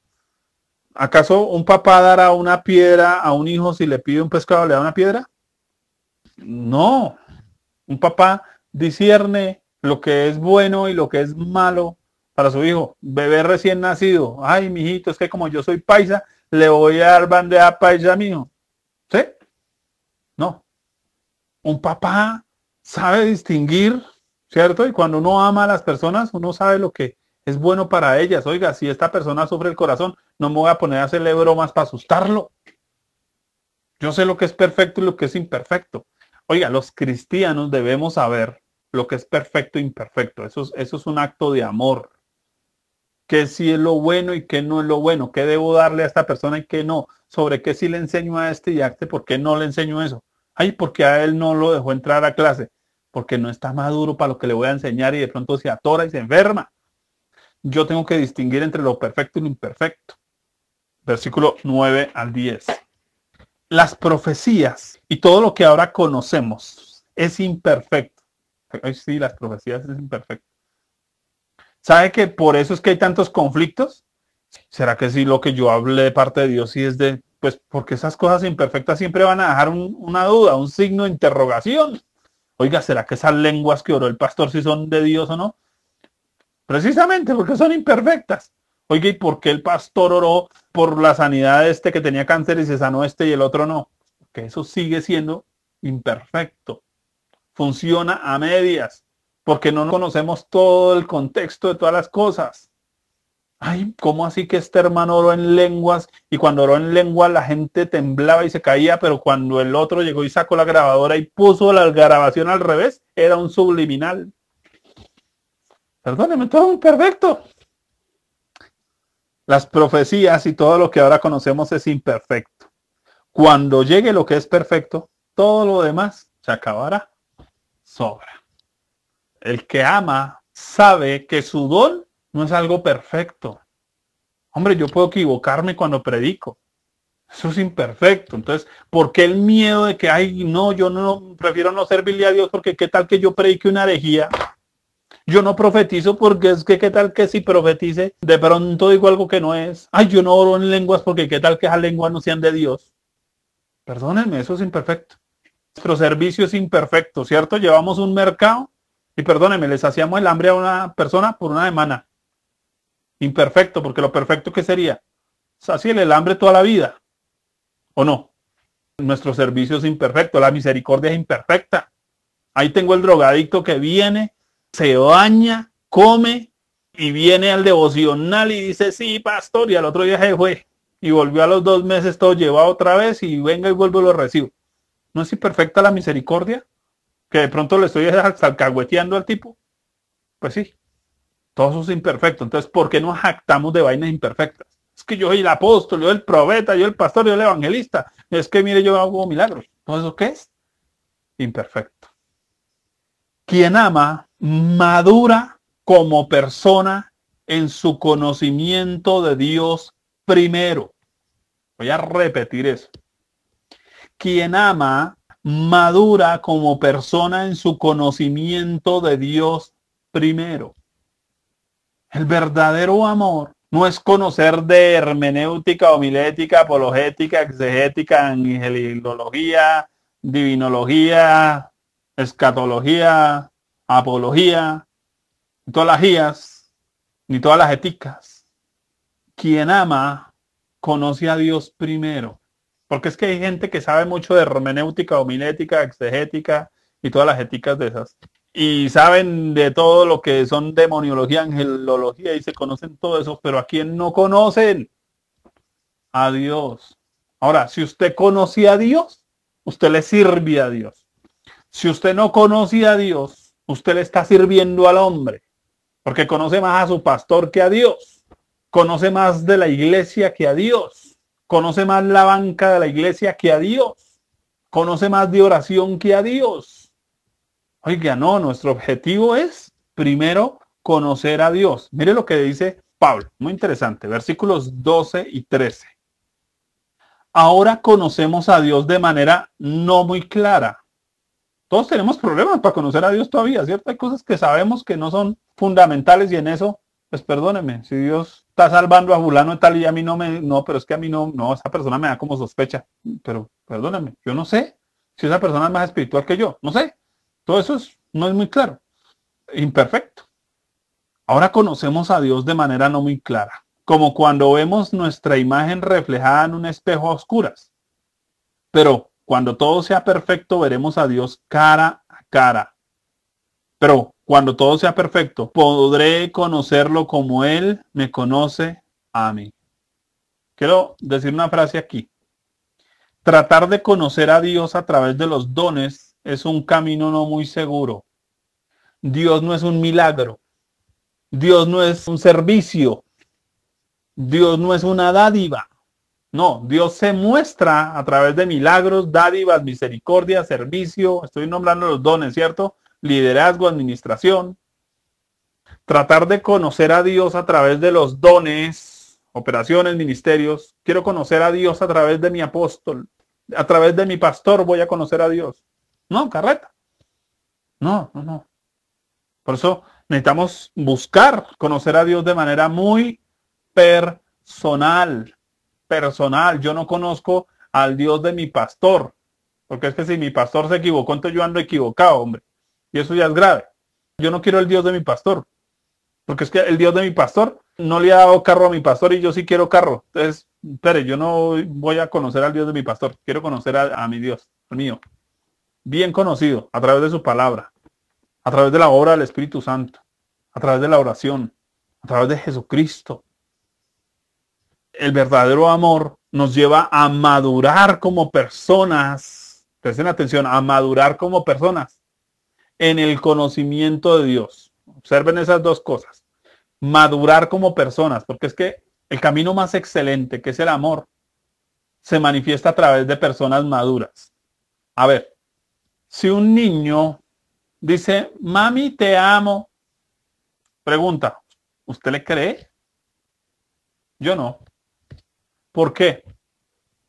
S1: ¿Acaso un papá dará una piedra a un hijo si le pide un pescado, le da una piedra? No. Un papá discierne lo que es bueno y lo que es malo para su hijo, bebé recién nacido, ay, mijito, es que como yo soy paisa, le voy a dar bandeja paisa a mi hijo. ¿Sí? No. Un papá sabe distinguir, ¿cierto? Y cuando uno ama a las personas, uno sabe lo que es bueno para ellas. Oiga, si esta persona sufre el corazón, no me voy a poner a hacerle bromas para asustarlo. Yo sé lo que es perfecto y lo que es imperfecto. Oiga, los cristianos debemos saber lo que es perfecto e imperfecto. Eso eso es un acto de amor qué sí es lo bueno y qué no es lo bueno, qué debo darle a esta persona y qué no, sobre qué sí le enseño a este y a este, por qué no le enseño eso. Ay, porque a él no lo dejó entrar a clase, porque no está maduro para lo que le voy a enseñar y de pronto se atora y se enferma. Yo tengo que distinguir entre lo perfecto y lo imperfecto. Versículo 9 al 10. Las profecías y todo lo que ahora conocemos es imperfecto. Ay, sí, las profecías es imperfecto ¿Sabe que por eso es que hay tantos conflictos? ¿Será que sí lo que yo hablé de parte de Dios sí es de, pues porque esas cosas imperfectas siempre van a dejar una duda, un signo de interrogación? Oiga, ¿será que esas lenguas que oró el pastor si son de Dios o no? Precisamente porque son imperfectas. Oiga, ¿y por qué el pastor oró por la sanidad de este que tenía cáncer y se sanó este y el otro no? Que eso sigue siendo imperfecto. Funciona a medias porque no conocemos todo el contexto de todas las cosas. Ay, ¿cómo así que este hermano oró en lenguas? Y cuando oró en lenguas la gente temblaba y se caía, pero cuando el otro llegó y sacó la grabadora y puso la grabación al revés, era un subliminal. Perdóneme, todo es perfecto. Las profecías y todo lo que ahora conocemos es imperfecto. Cuando llegue lo que es perfecto, todo lo demás se acabará sobra el que ama, sabe que su don no es algo perfecto. Hombre, yo puedo equivocarme cuando predico. Eso es imperfecto. Entonces, ¿por qué el miedo de que, ay, no, yo no prefiero no servirle a Dios porque qué tal que yo predique una herejía? Yo no profetizo porque es que qué tal que si profetice, de pronto digo algo que no es. Ay, yo no oro en lenguas porque qué tal que esas lenguas no sean de Dios. Perdónenme, eso es imperfecto. Nuestro servicio es imperfecto, ¿cierto? Llevamos un mercado y perdónenme, les hacíamos el hambre a una persona por una semana. Imperfecto, porque lo perfecto que sería. Saciarle el hambre toda la vida. ¿O no? Nuestro servicio es imperfecto, la misericordia es imperfecta. Ahí tengo el drogadicto que viene, se baña, come y viene al devocional y dice, sí, pastor, y al otro día se fue. Y volvió a los dos meses todo llevado otra vez y venga y vuelvo y lo recibo. ¿No es imperfecta la misericordia? que de pronto le estoy alcahueteando al tipo. Pues sí, todo eso es imperfecto. Entonces, ¿por qué no jactamos de vainas imperfectas? Es que yo soy el apóstol, yo el profeta, yo el pastor, yo el evangelista. Es que mire, yo hago milagros. ¿Todo eso qué es? Imperfecto. Quien ama madura como persona en su conocimiento de Dios primero. Voy a repetir eso. Quien ama madura como persona en su conocimiento de Dios primero. El verdadero amor no es conocer de hermenéutica, homilética, apologética, exegética, angelología, divinología, escatología, apología, ni todas las guías, ni todas las éticas. Quien ama, conoce a Dios primero. Porque es que hay gente que sabe mucho de hermenéutica, homilética, exegética y todas las éticas de esas. Y saben de todo lo que son demoniología, angelología y se conocen todo eso, pero a quien no conocen, a Dios. Ahora, si usted conocía a Dios, usted le sirve a Dios. Si usted no conocía a Dios, usted le está sirviendo al hombre, porque conoce más a su pastor que a Dios, conoce más de la iglesia que a Dios conoce más la banca de la iglesia que a Dios, conoce más de oración que a Dios. Oiga, no, nuestro objetivo es primero conocer a Dios. Mire lo que dice Pablo, muy interesante, versículos 12 y 13. Ahora conocemos a Dios de manera no muy clara. Todos tenemos problemas para conocer a Dios todavía, ¿cierto? Hay cosas que sabemos que no son fundamentales y en eso pues perdóneme, si Dios está salvando a fulano tal y a mí no me, no, pero es que a mí no, no, esa persona me da como sospecha, pero perdóneme, yo no sé si esa persona es más espiritual que yo, no sé, todo eso no es muy claro, imperfecto. Ahora conocemos a Dios de manera no muy clara, como cuando vemos nuestra imagen reflejada en un espejo a oscuras, pero cuando todo sea perfecto veremos a Dios cara a cara. Pero cuando todo sea perfecto, podré conocerlo como Él me conoce a mí. Quiero decir una frase aquí. Tratar de conocer a Dios a través de los dones es un camino no muy seguro. Dios no es un milagro. Dios no es un servicio. Dios no es una dádiva. No, Dios se muestra a través de milagros, dádivas, misericordia, servicio. Estoy nombrando los dones, ¿cierto? liderazgo, administración. Tratar de conocer a Dios a través de los dones, operaciones, ministerios. Quiero conocer a Dios a través de mi apóstol. A través de mi pastor voy a conocer a Dios. No, carreta. No, no, no. Por eso necesitamos buscar conocer a Dios de manera muy personal. Personal. Yo no conozco al Dios de mi pastor. Porque es que si mi pastor se equivocó, entonces yo ando equivocado, hombre. Y eso ya es grave. Yo no quiero el Dios de mi pastor, porque es que el Dios de mi pastor no le ha dado carro a mi pastor y yo sí quiero carro. Entonces, espere, yo no voy a conocer al Dios de mi pastor, quiero conocer a, mi Dios, mío. Bien conocido, a través de su palabra, a través de la obra del Espíritu Santo, a través de la oración, a través de Jesucristo. El verdadero amor nos lleva a madurar como personas. Presten atención, a madurar como personas en el conocimiento de Dios. Observen esas dos cosas. Madurar como personas, porque es que el camino más excelente, que es el amor, se manifiesta a través de personas maduras. A ver, si un niño dice, mami, te amo, pregunta, ¿usted le cree? Yo no. ¿Por qué?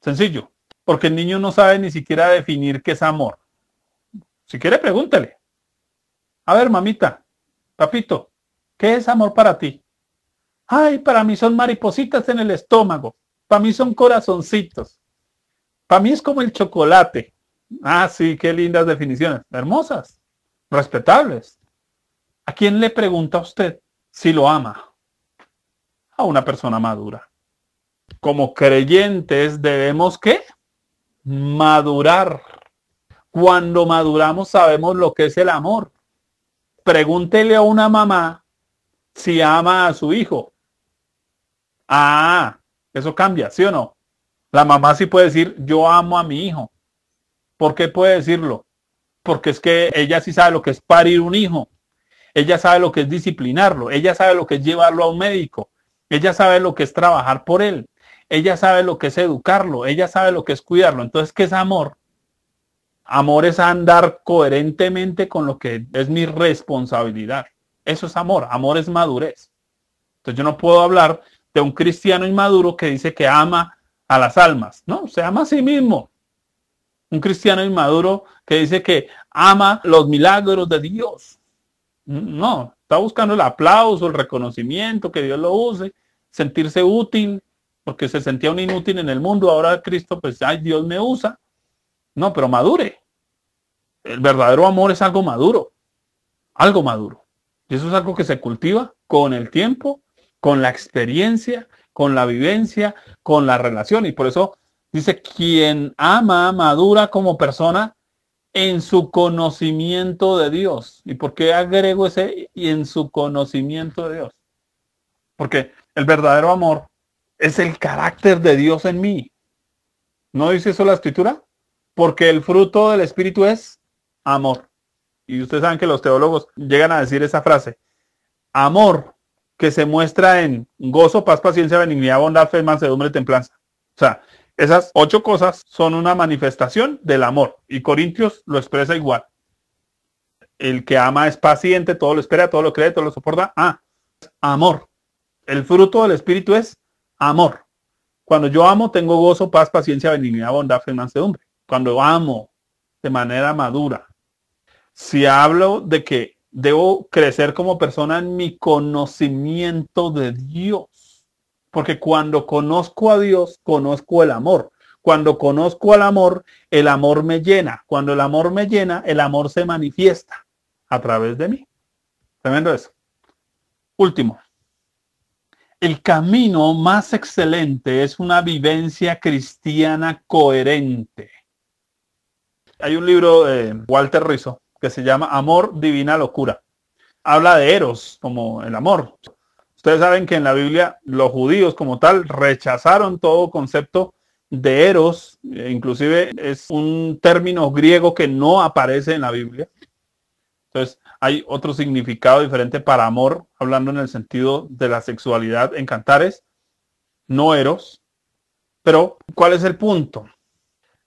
S1: Sencillo, porque el niño no sabe ni siquiera definir qué es amor. Si quiere, pregúntele. A ver, mamita, papito, ¿qué es amor para ti? Ay, para mí son maripositas en el estómago. Para mí son corazoncitos. Para mí es como el chocolate. Ah, sí, qué lindas definiciones. Hermosas, respetables. ¿A quién le pregunta a usted si lo ama? A una persona madura. Como creyentes debemos qué? Madurar. Cuando maduramos sabemos lo que es el amor. Pregúntele a una mamá si ama a su hijo. Ah, eso cambia, ¿sí o no? La mamá sí puede decir, yo amo a mi hijo. ¿Por qué puede decirlo? Porque es que ella sí sabe lo que es parir un hijo. Ella sabe lo que es disciplinarlo. Ella sabe lo que es llevarlo a un médico. Ella sabe lo que es trabajar por él. Ella sabe lo que es educarlo. Ella sabe lo que es cuidarlo. Entonces, ¿qué es amor? Amor es andar coherentemente con lo que es mi responsabilidad. Eso es amor. Amor es madurez. Entonces yo no puedo hablar de un cristiano inmaduro que dice que ama a las almas. No, se ama a sí mismo. Un cristiano inmaduro que dice que ama los milagros de Dios. No, está buscando el aplauso, el reconocimiento, que Dios lo use, sentirse útil, porque se sentía un inútil en el mundo. Ahora Cristo, pues, ay, Dios me usa. No, pero madure. El verdadero amor es algo maduro. Algo maduro. Y eso es algo que se cultiva con el tiempo, con la experiencia, con la vivencia, con la relación. Y por eso dice, quien ama, madura como persona en su conocimiento de Dios. ¿Y por qué agrego ese y en su conocimiento de Dios? Porque el verdadero amor es el carácter de Dios en mí. ¿No dice eso la escritura? Porque el fruto del Espíritu es amor. Y ustedes saben que los teólogos llegan a decir esa frase. Amor que se muestra en gozo, paz, paciencia, benignidad, bondad, fe, mansedumbre, templanza. O sea, esas ocho cosas son una manifestación del amor. Y Corintios lo expresa igual. El que ama es paciente, todo lo espera, todo lo cree, todo lo soporta. Ah, amor. El fruto del Espíritu es amor. Cuando yo amo, tengo gozo, paz, paciencia, benignidad, bondad, fe, mansedumbre cuando amo de manera madura, si hablo de que debo crecer como persona en mi conocimiento de Dios, porque cuando conozco a Dios, conozco el amor. Cuando conozco al amor, el amor me llena. Cuando el amor me llena, el amor se manifiesta a través de mí. Tremendo eso. Último. El camino más excelente es una vivencia cristiana coherente hay un libro de Walter Rizzo que se llama Amor, Divina Locura. Habla de Eros como el amor. Ustedes saben que en la Biblia los judíos como tal rechazaron todo concepto de Eros. Eh, inclusive es un término griego que no aparece en la Biblia. Entonces hay otro significado diferente para amor, hablando en el sentido de la sexualidad en Cantares, no Eros. Pero, ¿cuál es el punto?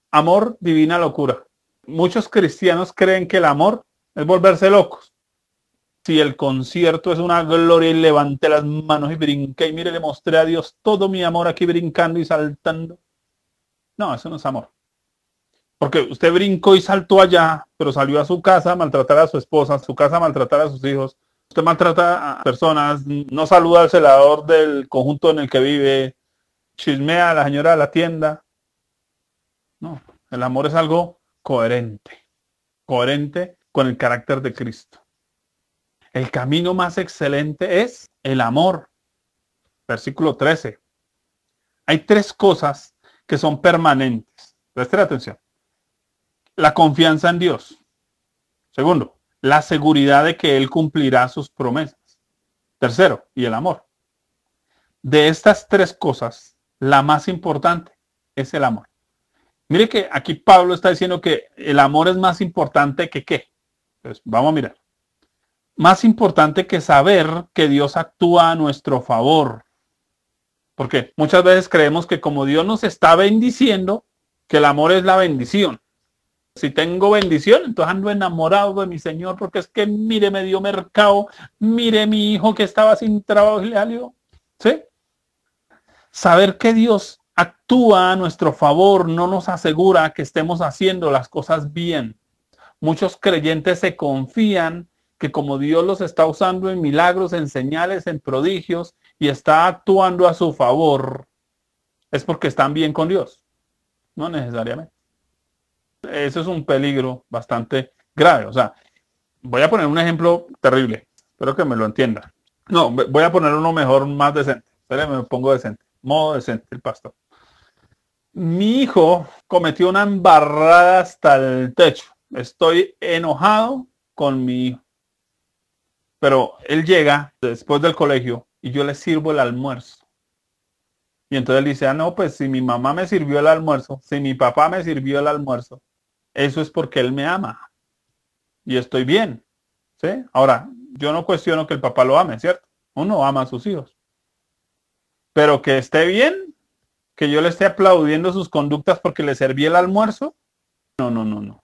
S1: Amor, divina locura muchos cristianos creen que el amor es volverse locos. Si el concierto es una gloria y levanté las manos y brinqué y mire, le mostré a Dios todo mi amor aquí brincando y saltando. No, eso no es amor. Porque usted brincó y saltó allá, pero salió a su casa a maltratar a su esposa, a su casa maltratar a sus hijos. Usted maltrata a personas, no saluda al celador del conjunto en el que vive, chismea a la señora de la tienda. No, el amor es algo coherente, coherente con el carácter de Cristo. El camino más excelente es el amor. Versículo 13. Hay tres cosas que son permanentes. Presten atención. La confianza en Dios. Segundo, la seguridad de que Él cumplirá sus promesas. Tercero, y el amor. De estas tres cosas, la más importante es el amor. Mire que aquí Pablo está diciendo que el amor es más importante que qué. Pues, vamos a mirar. Más importante que saber que Dios actúa a nuestro favor. Porque muchas veces creemos que como Dios nos está bendiciendo, que el amor es la bendición. Si tengo bendición, entonces ando enamorado de mi Señor, porque es que mire, me dio mercado, mire mi hijo que estaba sin trabajo y le salió. ¿Sí? Saber que Dios actúa a nuestro favor, no nos asegura que estemos haciendo las cosas bien. Muchos creyentes se confían que como Dios los está usando en milagros, en señales, en prodigios y está actuando a su favor, es porque están bien con Dios. No necesariamente. Eso es un peligro bastante grave. O sea, voy a poner un ejemplo terrible. Espero que me lo entiendan. No, voy a poner uno mejor, más decente. Espérenme, me pongo decente. Modo decente, el pastor mi hijo cometió una embarrada hasta el techo. Estoy enojado con mi hijo. Pero él llega después del colegio y yo le sirvo el almuerzo. Y entonces dice, ah, no, pues si mi mamá me sirvió el almuerzo, si mi papá me sirvió el almuerzo, eso es porque él me ama. Y estoy bien. Ahora, yo no cuestiono que el papá lo ame, ¿cierto? Uno ama a sus hijos. Pero que esté bien, que yo le esté aplaudiendo sus conductas porque le serví el almuerzo. No, no, no, no.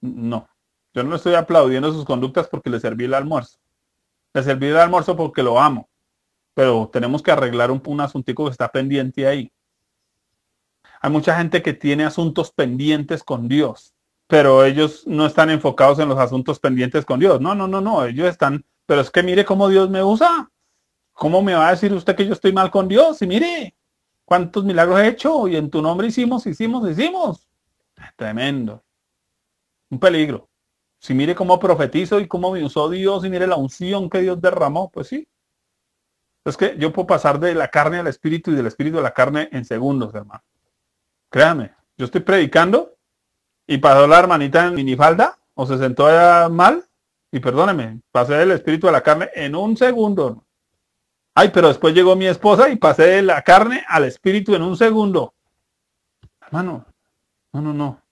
S1: No. Yo no le estoy aplaudiendo sus conductas porque le serví el almuerzo. Le serví el almuerzo porque lo amo. Pero tenemos que arreglar un, un asuntico que está pendiente ahí. Hay mucha gente que tiene asuntos pendientes con Dios, pero ellos no están enfocados en los asuntos pendientes con Dios. No, no, no, no. Ellos están, pero es que mire cómo Dios me usa. ¿Cómo me va a decir usted que yo estoy mal con Dios? Y mire, ¿Cuántos milagros he hecho? Y en tu nombre hicimos, hicimos, hicimos. Tremendo. Un peligro. Si mire cómo profetizo y cómo me usó Dios y mire la unción que Dios derramó, pues sí. Es que yo puedo pasar de la carne al espíritu y del espíritu a la carne en segundos, hermano. Créame, yo estoy predicando y pasó la hermanita en minifalda o se sentó mal y perdóneme, pasé del espíritu a la carne en un segundo. Ay, pero después llegó mi esposa y pasé de la carne al espíritu en un segundo. Hermano, no, no, no.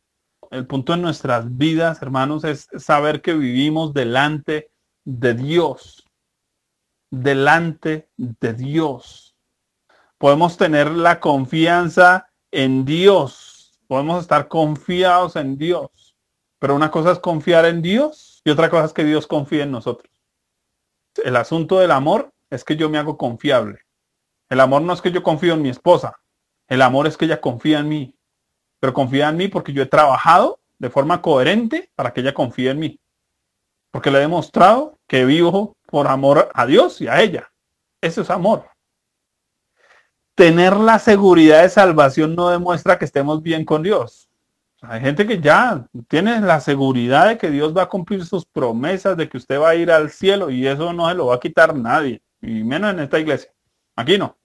S1: El punto en nuestras vidas, hermanos, es saber que vivimos delante de Dios. Delante de Dios. Podemos tener la confianza en Dios. Podemos estar confiados en Dios. Pero una cosa es confiar en Dios y otra cosa es que Dios confíe en nosotros. El asunto del amor es que yo me hago confiable. El amor no es que yo confío en mi esposa, el amor es que ella confía en mí. Pero confía en mí porque yo he trabajado de forma coherente para que ella confíe en mí. Porque le he demostrado que vivo por amor a Dios y a ella. Eso es amor. Tener la seguridad de salvación no demuestra que estemos bien con Dios. Hay gente que ya tiene la seguridad de que Dios va a cumplir sus promesas, de que usted va a ir al cielo y eso no se lo va a quitar nadie y menos en esta iglesia. Aquí no.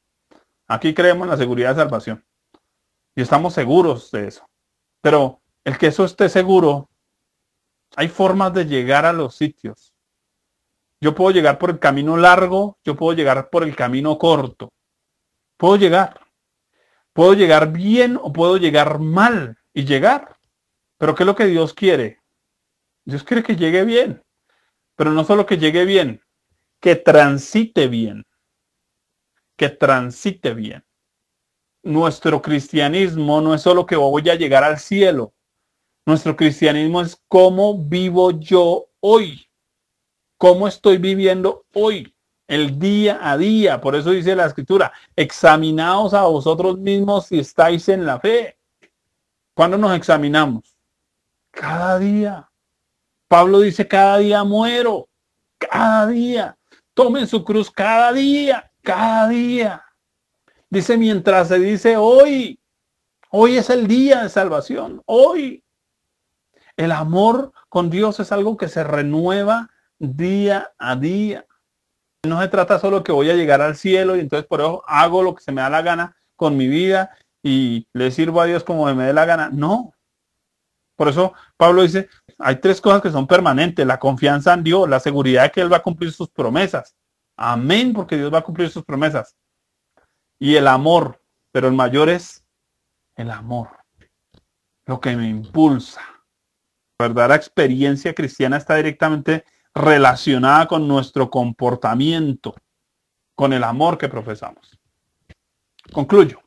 S1: Aquí creemos en la seguridad de salvación. Y estamos seguros de eso. Pero el que eso esté seguro, hay formas de llegar a los sitios. Yo puedo llegar por el camino largo, yo puedo llegar por el camino corto. Puedo llegar. Puedo llegar bien o puedo llegar mal y llegar. Pero ¿qué es lo que Dios quiere? Dios quiere que llegue bien. Pero no solo que llegue bien, que transite bien, que transite bien. Nuestro cristianismo no es solo que voy a llegar al cielo, nuestro cristianismo es cómo vivo yo hoy, cómo estoy viviendo hoy, el día a día. Por eso dice la escritura, examinaos a vosotros mismos si estáis en la fe. ¿Cuándo nos examinamos? Cada día. Pablo dice, cada día muero, cada día. Tomen su cruz cada día, cada día. Dice mientras se dice hoy. Hoy es el día de salvación. Hoy. El amor con Dios es algo que se renueva día a día. No se trata solo que voy a llegar al cielo y entonces por eso hago lo que se me da la gana con mi vida y le sirvo a Dios como me dé la gana. No. Por eso Pablo dice, hay tres cosas que son permanentes. La confianza en Dios, la seguridad de que Él va a cumplir sus promesas. Amén, porque Dios va a cumplir sus promesas. Y el amor, pero el mayor es el amor. Lo que me impulsa. La verdadera experiencia cristiana está directamente relacionada con nuestro comportamiento, con el amor que profesamos. Concluyo.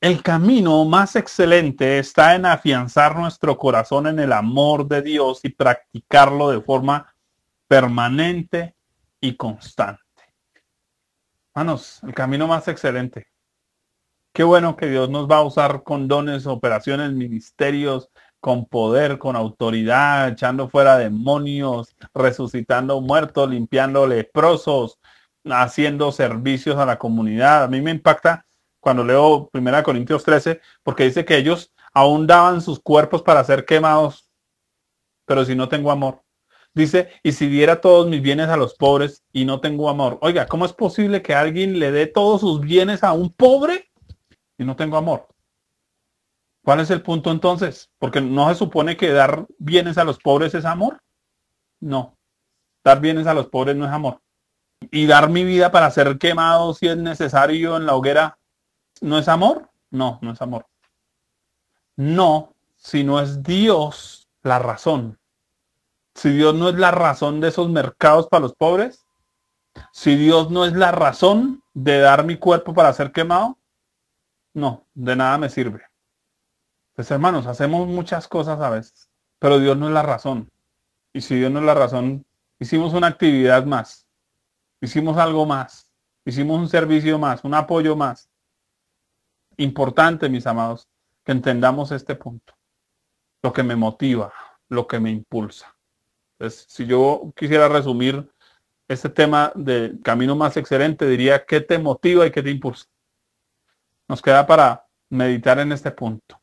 S1: El camino más excelente está en afianzar nuestro corazón en el amor de Dios y practicarlo de forma permanente y constante. Hermanos, el camino más excelente. Qué bueno que Dios nos va a usar con dones, operaciones, ministerios, con poder, con autoridad, echando fuera demonios, resucitando muertos, limpiando leprosos, haciendo servicios a la comunidad. A mí me impacta cuando leo 1 Corintios 13, porque dice que ellos aún daban sus cuerpos para ser quemados, pero si no tengo amor. Dice, y si diera todos mis bienes a los pobres y no tengo amor. Oiga, ¿cómo es posible que alguien le dé todos sus bienes a un pobre y no tengo amor? ¿Cuál es el punto entonces? Porque no se supone que dar bienes a los pobres es amor. No. Dar bienes a los pobres no es amor. Y dar mi vida para ser quemado si es necesario en la hoguera ¿No es amor? No, no es amor. No, si no es Dios la razón. Si Dios no es la razón de esos mercados para los pobres. Si Dios no es la razón de dar mi cuerpo para ser quemado. No, de nada me sirve. Pues hermanos, hacemos muchas cosas a veces, pero Dios no es la razón. Y si Dios no es la razón, hicimos una actividad más, hicimos algo más, hicimos un servicio más, un apoyo más, Importante, mis amados, que entendamos este punto. Lo que me motiva, lo que me impulsa. Entonces, si yo quisiera resumir este tema del camino más excelente, diría, ¿qué te motiva y qué te impulsa? Nos queda para meditar en este punto.